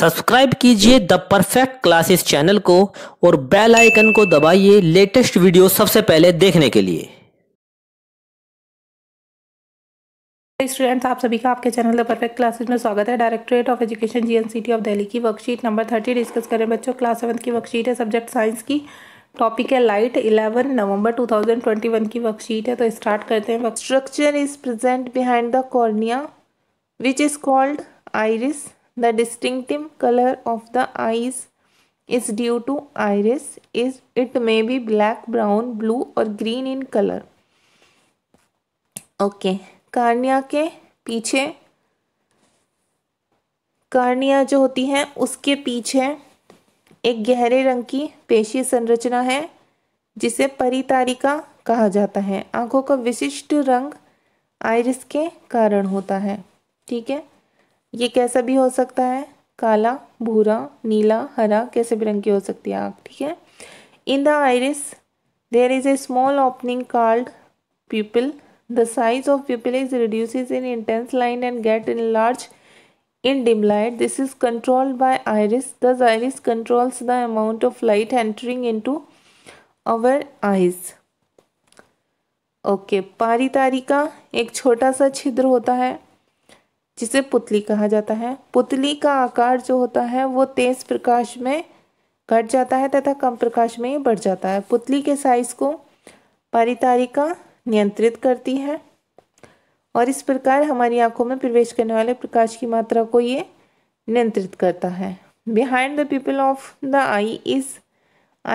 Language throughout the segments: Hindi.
सब्सक्राइब कीजिए द परफेक्ट क्लासेस चैनल को और बेल आइकन को दबाइए लेटेस्ट वीडियो सबसे पहले देखने के लिए स्टूडेंट्स आप सभी का आपके चैनल द परफेक्ट क्लासेस में स्वागत है directorate of education GNCT of Delhi की वर्कशीट नंबर थर्टी डिस्कस करें बच्चों क्लास सेवन की वर्कशीट है सब्जेक्ट साइंस की टॉपिक है light eleven November two one की वर्कशीट है तो स्टार्ट करते हैं structure is present behind the cornea which is called iris The distinctive color of the eyes is due to iris. Is it may be black, brown, blue or green in color. Okay okay. Cornea के पीछे कार्निया जो होती है उसके पीछे एक गहरे रंग की पेशी संरचना है जिसे परितारिका कहा जाता है आंखों का विशिष्ट रंग आयरिस के कारण होता है ठीक है ये कैसा भी हो सकता है काला भूरा नीला हरा कैसे भी रंग की हो सकती है आँख ठीक है in the iris there is a small opening called pupil the size of pupil is reduce in intense light and get in large in dim light this is controlled by iris this iris controls the amount of light entering into our eyes okay पारी तारी का एक छोटा सा छिद्र होता है जिसे पुतली कहा जाता है पुतली का आकार जो होता है वो तेज प्रकाश में घट जाता है तथा कम प्रकाश में ही बढ़ जाता है पुतली के साइज को पारितारिका नियंत्रित करती है और इस प्रकार हमारी आंखों में प्रवेश करने वाले प्रकाश की मात्रा को ये नियंत्रित करता है behind the pupil of the eye is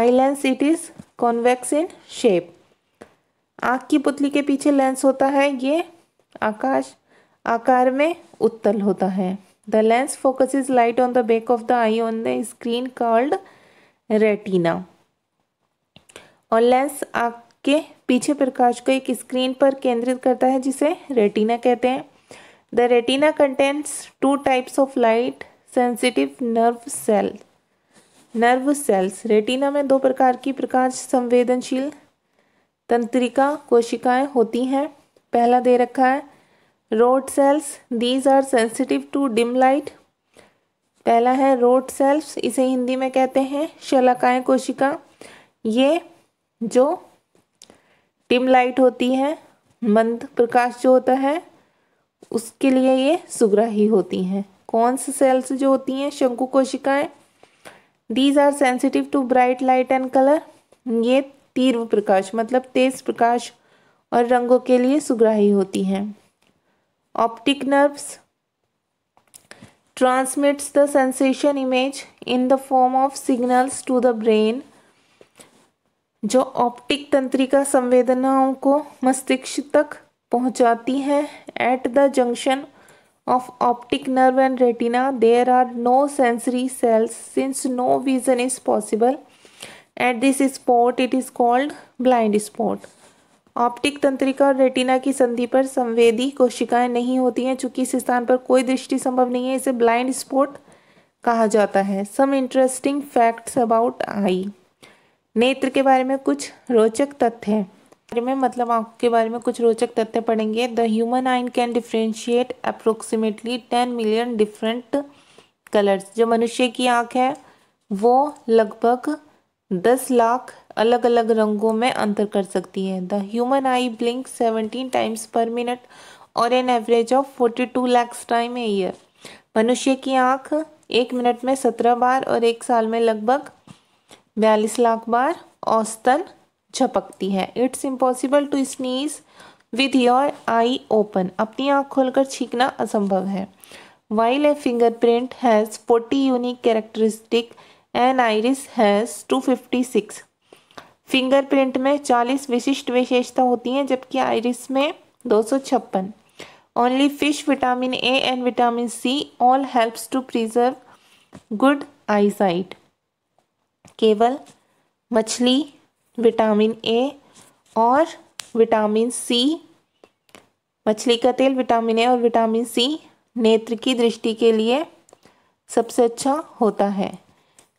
eye lens it is convex in shape आँख की पुतली के पीछे लेंस होता है ये आकाश आकार में उत्तल होता है the lens focus is light on the back of the eye on the screen called retina और लेंस आग के पीछे प्रकाश को एक स्क्रीन पर केंद्रित करता है जिसे रेटिना कहते हैं the retina contents two types of light sensitive nerve cell nerve cells retina में दो प्रकार की प्रकाश संवेदनशील तंत्रिका कोशिकाएं होती हैं पहला दे रखा है rod cells these are sensitive to dim light पहला है रोड सेल्स इसे हिंदी में कहते हैं शलाकाएँ कोशिका ये जो डिम लाइट होती है मंद प्रकाश जो होता है उसके लिए ये सुग्राही होती हैं कौन से सेल्स जो होती हैं शंकु कोशिकाएं these are sensitive to bright light and colour ये तीव्र प्रकाश मतलब तेज प्रकाश और रंगों के लिए सुग्राही होती हैं optic nerves transmits the sensation image in the form of signals to the brain जो ऑप्टिक तंत्रिका संवेदनाओं को मस्तिष्क तक पहुंचाती हैं at the junction of optic nerve and retina there are no sensory cells since no vision is possible at this spot it is called blind spot optic तंत्रिका और रेटिना की संधि पर संवेदी कोशिकाएं नहीं होती हैं चूंकि इस स्थान पर कोई दृष्टि संभव नहीं है इसे ब्लाइंड स्पॉट कहा जाता है some interesting facts about eye नेत्र के बारे में कुछ रोचक तथ्य बारे में मतलब आँख के बारे में कुछ रोचक तथ्य पढ़ेंगे the human eye can differentiate approximately ten million different colours जो मनुष्य की आँख है वो लगभग दस लाख अलग अलग रंगों में अंतर कर सकती है the human eye blink seventeen times per minute और an average of forty two lakhs time a year मनुष्य की आँख एक मिनट में सत्रह बार और एक साल में लगभग बयालीस लाख बार औसतन झपकती है it's impossible to sneeze with your eye open अपनी आँख खोलकर छींकना असंभव है while a print has forty unique characteristic an iris has two fifty six fingerprint में चालीस विशिष्ट विशेषता होती हैं जबकि आइरिस में दो सौ छप्पन only fish vitamin A and vitamin C all helps to preserve good eyesight केवल मछली विटामिन ए और विटामिन सी मछली का तेल विटामिन ए और विटामिन सी नेत्र की दृष्टि के लिए सबसे अच्छा होता है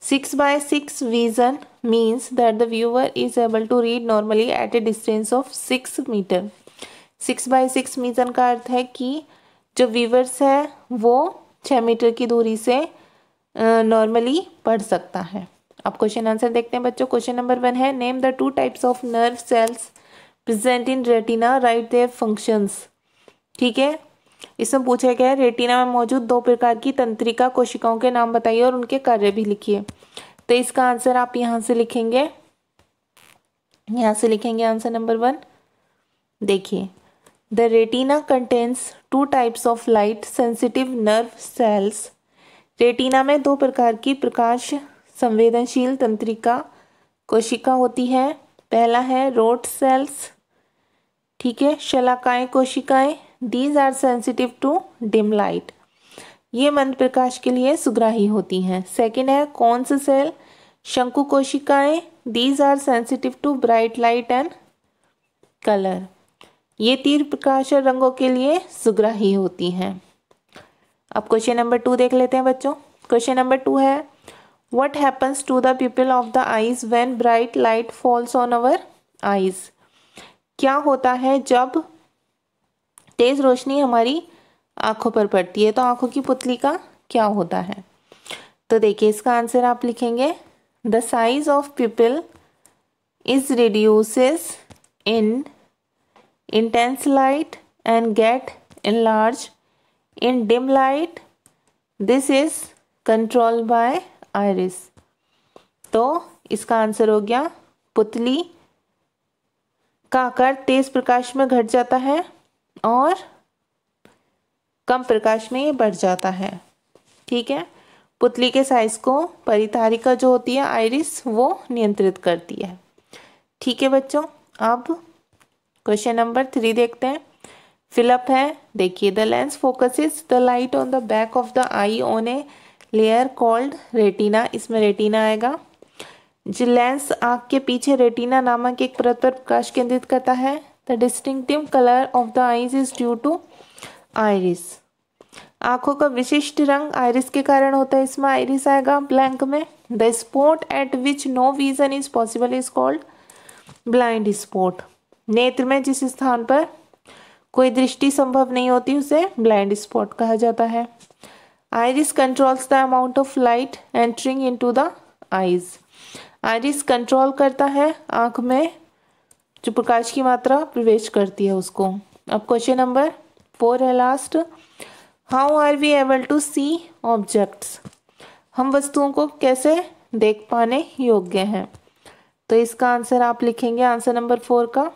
six by six vision means that the viewer is able to read normally at a distance of six metre six by six vision का अर्थ है कि जो व्यूवर्स है वो छः मीटर की दूरी से नॉर्मली पढ़ सकता है अब क्वेश्चन आंसर देखते हैं बच्चों क्वेश्चन नंबर वन है name the two types of nerve cells present in retina write their functions ठीक है इसमें पूछा गया है रेटिना में मौजूद दो प्रकार की तंत्रिका कोशिकाओं के नाम बताइए और उनके कार्य भी लिखिए तो इसका आंसर आप यहां से लिखेंगे यहाँ से लिखेंगे आंसर नंबर वन देखिए the retina contents two types of light sensitive nerve cells retina में दो प्रकार की प्रकाश संवेदनशील तंत्रिका कोशिका होती है पहला है रोट सेल्स ठीक है शलाकाएं कोशिकाएं these are sensitive to dim light ये मंद प्रकाश के लिए सुग्राही होती हैं सेकेंड है कौन से सेल शंकु कोशिकाएं these are sensitive to bright light and colour ये तीर प्रकाश और रंगों के लिए सुग्राही होती हैं अब क्वेश्चन नंबर टू देख लेते हैं बच्चों क्वेश्चन नंबर टू है what happens to the pupil of the eyes when bright light falls on our eyes क्या होता है जब तेज रोशनी हमारी आँखों पर पड़ती है तो आँखों की पुतली का क्या होता है तो देखिए इसका आंसर आप लिखेंगे the size of pupil is reduces in intense light and get in large in dim light this is control by iris तो इसका आंसर हो गया पुतली का आकार तेज प्रकाश में घट जाता है और कम प्रकाश में ये बढ़ जाता है ठीक है पुतली के साइज को परितारिका जो होती है आयरिस वो नियंत्रित करती है ठीक है बच्चों अब क्वेश्चन नंबर थ्री देखते हैं फिलअप है देखिए the lens is the light on the back of the eye on a layer called retina इसमें रेटिना आएगा जो लेंस आँख के पीछे रेटिना नामक एक परत पर प्रकाश केंद्रित करता है the distinctive colour of the eyes is due to iris आंखों का विशिष्ट रंग आयरिस के कारण होता है इसमें आयरिस आएगा ब्लैंक में the spot at which no vision is possible is called blind spot नेत्र में जिस स्थान पर कोई दृष्टि संभव नहीं होती उसे ब्लाइंड स्पॉट कहा जाता है iris controls the amount of light entering in to the eyes iris control करता है आंख में जो प्रकाश की मात्रा प्रवेश करती है उसको अब क्वेश्चन नंबर फोर है last how are we able to see objects हम वस्तुओं को कैसे देख पाने योग्य हैं तो इसका आंसर आप लिखेंगे आंसर नंबर फोर का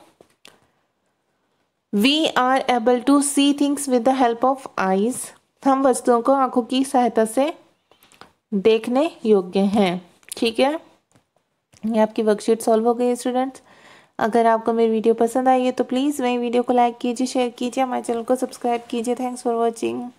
we are able to see things with the help of eyes हम वस्तुओं को आंखों की सहायता से देखने योग्य हैं ठीक है ये आपकी वर्कशीट सॉल्व हो गई स्टूडेंट्स अगर आपको मेरी वीडियो पसंद आई है तो प्लीज़ मेरी वीडियो को लाइक कीजिए शेयर कीजिए हमारे चैनल को सब्सक्राइब कीजिए थैंक्स फॉर वॉचिंग